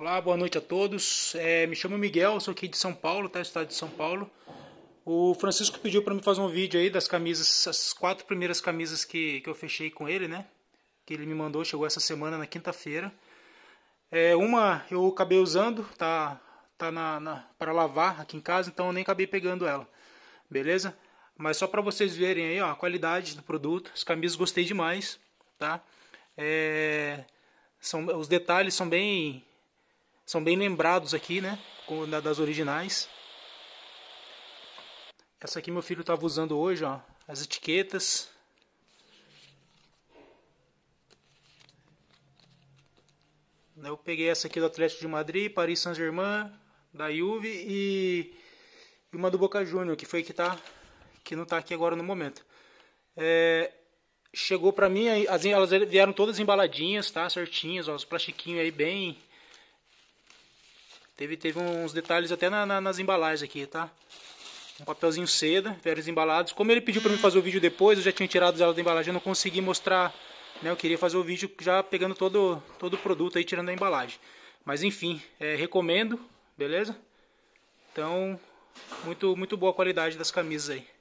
Olá, boa noite a todos. É, me chamo Miguel, sou aqui de São Paulo, tá? Estado de São Paulo. O Francisco pediu para me fazer um vídeo aí das camisas, as quatro primeiras camisas que, que eu fechei com ele, né? Que ele me mandou, chegou essa semana na quinta-feira. É, uma eu acabei usando, tá, tá na, na para lavar aqui em casa, então eu nem acabei pegando ela, beleza? Mas só para vocês verem aí ó, a qualidade do produto, as camisas gostei demais, tá? É, são, os detalhes são bem são bem lembrados aqui, né? das originais. Essa aqui meu filho estava usando hoje, ó, as etiquetas. Eu peguei essa aqui do Atlético de Madrid, Paris Saint-Germain, da Juve e, uma do Boca Júnior, que foi que tá que não está aqui agora no momento. É, chegou para mim, as, elas vieram todas embaladinhas, tá, certinhas, ó, os plastiquinhos aí bem Teve, teve uns detalhes até na, na, nas embalagens aqui, tá? Um papelzinho seda, velhos embalados. Como ele pediu para mim fazer o vídeo depois, eu já tinha tirado ela da embalagem, eu não consegui mostrar, né? Eu queria fazer o vídeo já pegando todo, todo o produto aí, tirando a embalagem. Mas enfim, é, recomendo, beleza? Então, muito, muito boa a qualidade das camisas aí.